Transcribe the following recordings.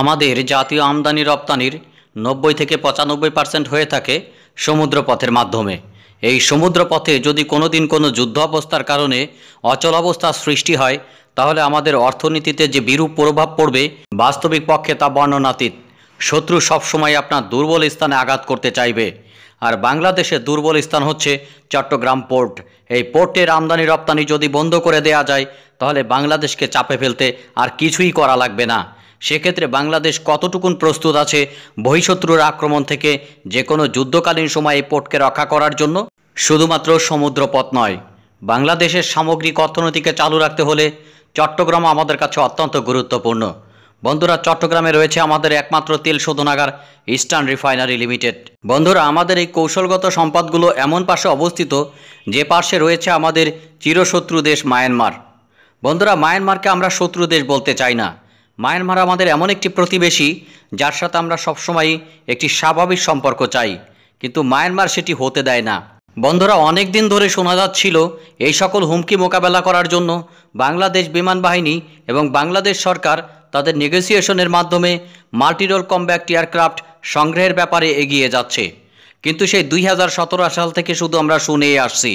আমাদের জাতীয় আমদানি রপ্তানির নব্বই থেকে পঁচানব্বই পার্সেন্ট হয়ে থাকে সমুদ্রপথের মাধ্যমে এই সমুদ্রপথে যদি কোনো দিন কোনো যুদ্ধ অবস্থার কারণে অচলাবস্থার সৃষ্টি হয় তাহলে আমাদের অর্থনীতিতে যে বিরূপ প্রভাব পড়বে বাস্তবিক পক্ষে তা বর্ণনাতীত শত্রু সবসময় আপনার দুর্বল স্থানে আঘাত করতে চাইবে আর বাংলাদেশের দুর্বল স্থান হচ্ছে চট্টগ্রাম পোর্ট এই পোর্টের আমদানি রপ্তানি যদি বন্ধ করে দেয়া যায় তাহলে বাংলাদেশকে চাপে ফেলতে আর কিছুই করা লাগবে না সেক্ষেত্রে বাংলাদেশ কতটুকুন প্রস্তুত আছে বহিঃশত্রুর আক্রমণ থেকে যে কোনো যুদ্ধকালীন সময়ে পোর্টকে রক্ষা করার জন্য শুধুমাত্র সমুদ্রপথ নয় বাংলাদেশের সামগ্রিক অর্থনীতিকে চালু রাখতে হলে চট্টগ্রাম আমাদের কাছে অত্যন্ত গুরুত্বপূর্ণ বন্ধুরা চট্টগ্রামে রয়েছে আমাদের একমাত্র তেল শোধনাগার ইস্টার্ন রিফাইনারি লিমিটেড বন্ধুরা আমাদের এই কৌশলগত সম্পদগুলো এমন পাশে অবস্থিত যে পাশে রয়েছে আমাদের চিরশত্রু দেশ মায়ানমার বন্ধুরা মায়ানমারকে আমরা শত্রু দেশ বলতে চাই না মায়ানমার আমাদের এমন একটি প্রতিবেশী যার সাথে আমরা সবসময় একটি স্বাভাবিক সম্পর্ক চাই কিন্তু মায়ানমার সেটি হতে দেয় না বন্ধুরা অনেক দিন ধরে শোনা যাচ্ছিল এই সকল হুমকি মোকাবেলা করার জন্য বাংলাদেশ বিমান বাহিনী এবং বাংলাদেশ সরকার তাদের নেগোসিয়েশনের মাধ্যমে মাল্টিরোল কমব্যাক্ট এয়ারক্রাফট সংগ্রহের ব্যাপারে এগিয়ে যাচ্ছে কিন্তু সেই দুই সাল থেকে শুধু আমরা শুনেই আসছি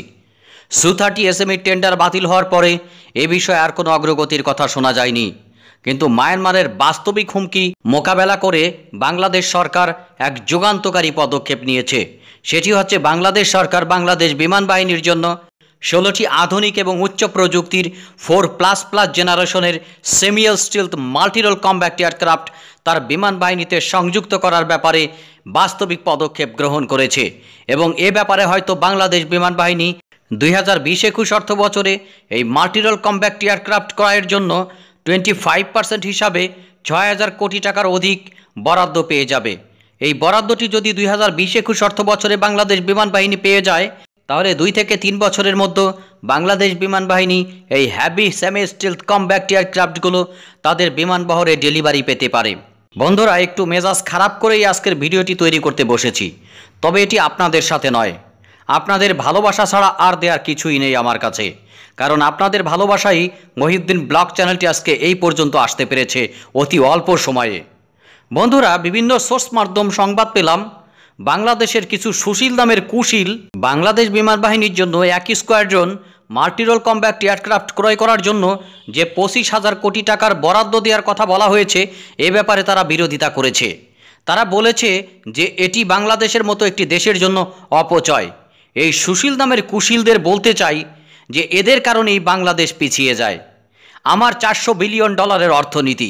সু থার্টি এসএমির টেন্ডার বাতিল হওয়ার পরে এ বিষয়ে আর কোনো অগ্রগতির কথা শোনা যায়নি কিন্তু মায়ানমারের বাস্তবিক হুমকি মোকাবেলা করে বাংলাদেশ সরকার এক যুগান্তকারী পদক্ষেপ নিয়েছে সেটি হচ্ছে বাংলাদেশ সরকার বাংলাদেশ বিমান বাহিনীর জন্য ষোলোটি আধুনিক এবং উচ্চ প্রযুক্তির ফোর প্লাস প্লাস জেনারেশনের সেমিয়াল স্টিলথ মাল্টিরোল কম্ব্যাক্ট এয়ারক্রাফট তার বিমান বাহিনীতে সংযুক্ত করার ব্যাপারে বাস্তবিক পদক্ষেপ গ্রহণ করেছে এবং এ ব্যাপারে হয়তো বাংলাদেশ বিমান বাহিনী দুই হাজার বিশ একুশ অর্থ বছরে এই মাল্টিরোল কম্ব্যাক্ট এয়ারক্রাফট ক্রয়ের জন্য টোয়েন্টি ফাইভ পার্সেন্ট হিসাবে ছয় হাজার কোটি টাকার অধিক বরাদ্দ পেয়ে যাবে এই বরাদ্দটি যদি দুই হাজার বিশ একুশ অর্থ বছরে বাংলাদেশ বিমান বাহিনী পেয়ে যায় তাহলে দুই থেকে তিন বছরের মধ্যে বাংলাদেশ বিমান বাহিনী এই হ্যাভি কম ব্যাকটিয়ার এয়ারক্রাফটগুলো তাদের বিমানবহরে ডেলিভারি পেতে পারে বন্ধুরা একটু মেজাজ খারাপ করেই আজকের ভিডিওটি তৈরি করতে বসেছি তবে এটি আপনাদের সাথে নয় আপনাদের ভালোবাসা ছাড়া আর দেওয়ার কিছুই নেই আমার কাছে কারণ আপনাদের ভালোবাসাই মহিউদ্দিন ব্লগ চ্যানেলটি আজকে এই পর্যন্ত আসতে পেরেছে অতি অল্প সময়ে বন্ধুরা বিভিন্ন সোর্স মাধ্যম সংবাদ পেলাম বাংলাদেশের কিছু সুশীল নামের কুশীল বাংলাদেশ বিমান বাহিনীর জন্য এক স্কোয়াড্রন মাল্টিরোল কম্ব্যাক্ট এয়ারক্রাফট ক্রয় করার জন্য যে পঁচিশ হাজার কোটি টাকার বরাদ্দ দেওয়ার কথা বলা হয়েছে এ ব্যাপারে তারা বিরোধিতা করেছে তারা বলেছে যে এটি বাংলাদেশের মতো একটি দেশের জন্য অপচয় এই সুশীল নামের কুশীলদের বলতে চাই যে এদের কারণেই বাংলাদেশ পিছিয়ে যায় আমার চারশো বিলিয়ন ডলারের অর্থনীতি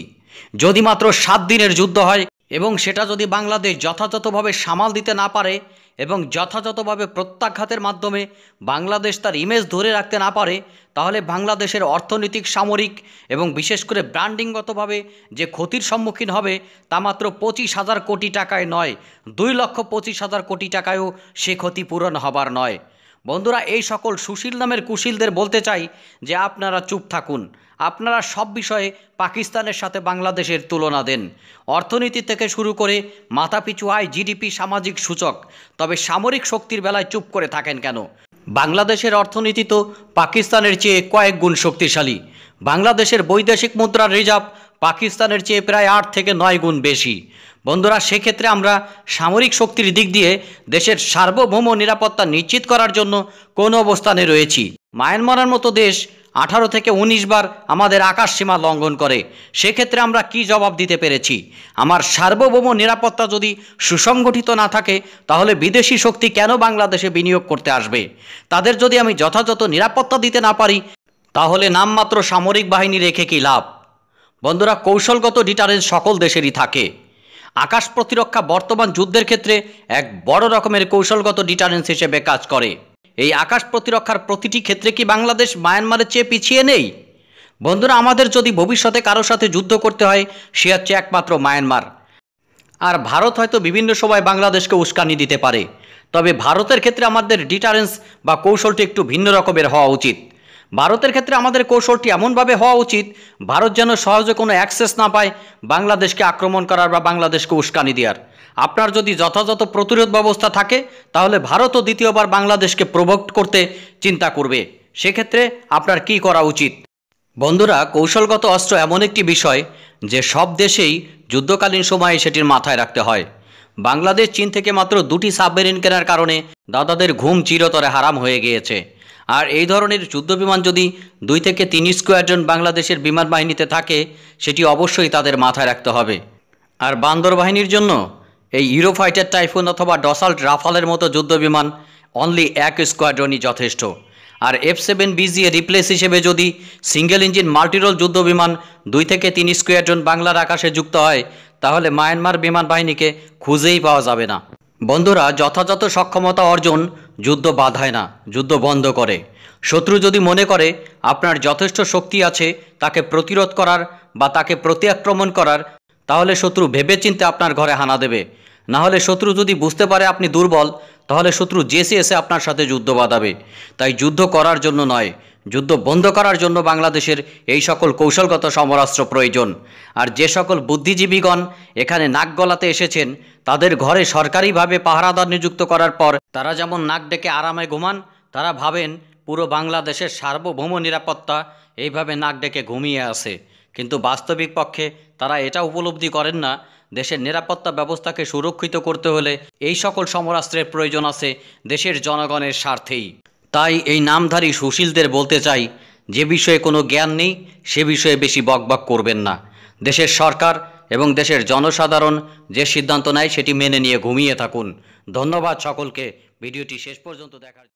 যদি মাত্র সাত দিনের যুদ্ধ হয় এবং সেটা যদি বাংলাদেশ যথাযথভাবে সামাল দিতে না পারে এবং যথাযথভাবে প্রত্যাঘাতের মাধ্যমে বাংলাদেশ তার ইমেজ ধরে রাখতে না পারে তাহলে বাংলাদেশের অর্থনৈতিক সামরিক এবং বিশেষ করে ব্র্যান্ডিংগতভাবে যে ক্ষতির সম্মুখীন হবে তা মাত্র পঁচিশ হাজার কোটি টাকায় নয় দুই লক্ষ পঁচিশ হাজার কোটি টাকায়ও সে ক্ষতিপূরণ হবার নয় বন্ধুরা এই সকল সুশীল নামের কুশীলদের বলতে চাই যে আপনারা চুপ থাকুন আপনারা সব বিষয়ে পাকিস্তানের সাথে বাংলাদেশের তুলনা দেন অর্থনীতি থেকে শুরু করে মাথাপিছু আয় জিডিপি সামাজিক সূচক তবে সামরিক শক্তির বেলায় চুপ করে থাকেন কেন বাংলাদেশের অর্থনীতি তো পাকিস্তানের চেয়ে কয়েক গুণ শক্তিশালী বাংলাদেশের বৈদেশিক মুদ্রার রিজার্ভ পাকিস্তানের চেয়ে প্রায় আট থেকে নয় গুণ বেশি বন্ধুরা সেক্ষেত্রে আমরা সামরিক শক্তির দিক দিয়ে দেশের সার্বভৌম নিরাপত্তা নিশ্চিত করার জন্য কোন অবস্থানে রয়েছি মায়ানমারের মতো দেশ আঠারো থেকে ১৯ বার আমাদের আকাশ সীমা লঙ্ঘন করে সেক্ষেত্রে আমরা কি জবাব দিতে পেরেছি আমার সার্বভৌম নিরাপত্তা যদি সুসংগঠিত না থাকে তাহলে বিদেশি শক্তি কেন বাংলাদেশে বিনিয়োগ করতে আসবে তাদের যদি আমি যথাযথ নিরাপত্তা দিতে না পারি তাহলে নামমাত্র সামরিক বাহিনী রেখে কি লাভ বন্ধুরা কৌশলগত ডিটারেন্স সকল দেশেরই থাকে আকাশ প্রতিরক্ষা বর্তমান যুদ্ধের ক্ষেত্রে এক বড় রকমের কৌশলগত ডিটারেন্স হিসেবে কাজ করে এই আকাশ প্রতিরক্ষার প্রতিটি ক্ষেত্রে কি বাংলাদেশ মায়ানমারের চেয়ে পিছিয়ে নেই বন্ধুরা আমাদের যদি ভবিষ্যতে কারোর সাথে যুদ্ধ করতে হয় সে হচ্ছে একমাত্র মায়ানমার আর ভারত হয়তো বিভিন্ন সময় বাংলাদেশকে উস্কানি দিতে পারে তবে ভারতের ক্ষেত্রে আমাদের ডিটারেন্স বা কৌশলটি একটু ভিন্ন রকমের হওয়া উচিত ভারতের ক্ষেত্রে আমাদের কৌশলটি এমনভাবে হওয়া উচিত ভারত যেন সহজে কোনো অ্যাক্সেস না পায় বাংলাদেশকে আক্রমণ করার বা বাংলাদেশকে উস্কানি দেওয়ার আপনার যদি যথাযথ প্রতিরোধ ব্যবস্থা থাকে তাহলে ভারতও দ্বিতীয়বার বাংলাদেশকে প্রভোক্ট করতে চিন্তা করবে সেক্ষেত্রে আপনার কি করা উচিত বন্ধুরা কৌশলগত অস্ত্র এমন একটি বিষয় যে সব দেশেই যুদ্ধকালীন সময়ে সেটির মাথায় রাখতে হয় বাংলাদেশ চীন থেকে মাত্র দুটি সাবমেরিন কেনার কারণে দাদাদের ঘুম চিরতরে হারাম হয়ে গিয়েছে আর এই ধরনের যুদ্ধবিমান যদি দুই থেকে তিন স্কোয়াড্রন বাংলাদেশের বিমান বাহিনীতে থাকে সেটি অবশ্যই তাদের মাথায় রাখতে হবে আর বান্দর বাহিনীর জন্য এই ইউরোফাইটার টাইফুন অথবা ডসাল্ট রাফালের মতো যুদ্ধ বিমান অনলি এক স্কোয়াড্রনই যথেষ্ট আর এফ সেভেন বিজিএ রিপ্লেস হিসেবে যদি সিঙ্গেল ইঞ্জিন মাল্টিরোল যুদ্ধ বিমান দুই থেকে তিন স্কোয়াড্রন বাংলার আকাশে যুক্ত হয় তাহলে মায়ানমার বিমান বাহিনীকে খুঁজেই পাওয়া যাবে না বন্ধুরা যথাযথ সক্ষমতা অর্জন যুদ্ধ বাধায় না যুদ্ধ বন্ধ করে শত্রু যদি মনে করে আপনার যথেষ্ট শক্তি আছে তাকে প্রতিরোধ করার বা তাকে প্রতি আক্রমণ করার তাহলে শত্রু ভেবেচিন্তে আপনার ঘরে হানা দেবে না হলে শত্রু যদি বুঝতে পারে আপনি দুর্বল তাহলে শত্রু জেসে এসে আপনার সাথে যুদ্ধ বাঁধাবে তাই যুদ্ধ করার জন্য নয় যুদ্ধ বন্ধ করার জন্য বাংলাদেশের এই সকল কৌশলগত সমরাস্ত্র প্রয়োজন আর যে সকল বুদ্ধিজীবীগণ এখানে নাক গলাতে এসেছেন তাদের ঘরে সরকারিভাবে পাহারাদার নিযুক্ত করার পর তারা যেমন নাক ডেকে আরামে ঘুমান তারা ভাবেন পুরো বাংলাদেশের সার্বভৌম নিরাপত্তা এইভাবে নাক ডেকে ঘুমিয়ে আছে কিন্তু বাস্তবিক পক্ষে তারা এটা উপলব্ধি করেন না দেশের নিরাপত্তা ব্যবস্থাকে সুরক্ষিত করতে হলে এই সকল সমরাস্ত্রের প্রয়োজন আছে দেশের জনগণের স্বার্থেই তাই এই নামধারী সুশীলদের বলতে চাই যে বিষয়ে কোনো জ্ঞান নেই সে বিষয়ে বেশি বকবক করবেন না দেশের সরকার এবং দেশের জনসাধারণ যে সিদ্ধান্ত নেয় সেটি মেনে নিয়ে ঘুমিয়ে থাকুন ধন্যবাদ সকলকে ভিডিওটি শেষ পর্যন্ত দেখার